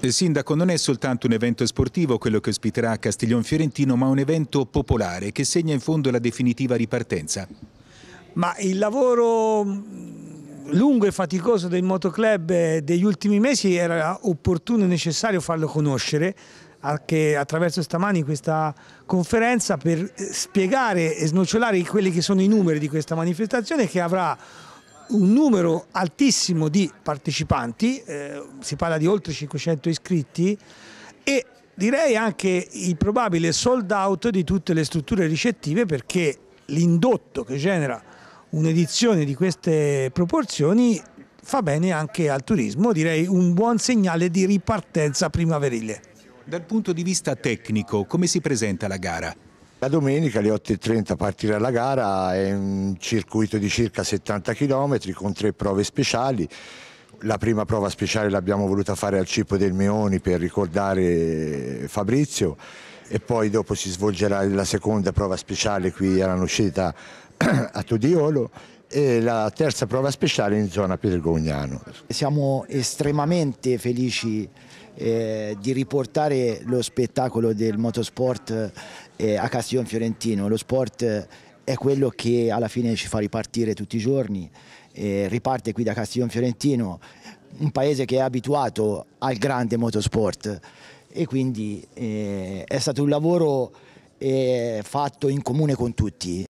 Eh, sindaco, non è soltanto un evento sportivo quello che ospiterà Castiglion Fiorentino, ma un evento popolare che segna in fondo la definitiva ripartenza. Ma il lavoro mm, lungo e faticoso del motoclub eh, degli ultimi mesi era opportuno e necessario farlo conoscere anche attraverso stamani questa conferenza per eh, spiegare e snocciolare quelli che sono i numeri di questa manifestazione che avrà un numero altissimo di partecipanti, eh, si parla di oltre 500 iscritti e direi anche il probabile sold out di tutte le strutture ricettive perché l'indotto che genera un'edizione di queste proporzioni fa bene anche al turismo, direi un buon segnale di ripartenza primaverile. Dal punto di vista tecnico, come si presenta la gara? La domenica alle 8.30 partirà la gara, è un circuito di circa 70 km con tre prove speciali. La prima prova speciale l'abbiamo voluta fare al Cipo del Meoni per ricordare Fabrizio e poi dopo si svolgerà la seconda prova speciale qui all'uscita a Tudiolo e la terza prova speciale in zona Pietrogognano. Siamo estremamente felici eh, di riportare lo spettacolo del motosport eh, a Castiglione Fiorentino. Lo sport eh, è quello che alla fine ci fa ripartire tutti i giorni, eh, riparte qui da Castiglione Fiorentino, un paese che è abituato al grande motosport e quindi eh, è stato un lavoro eh, fatto in comune con tutti,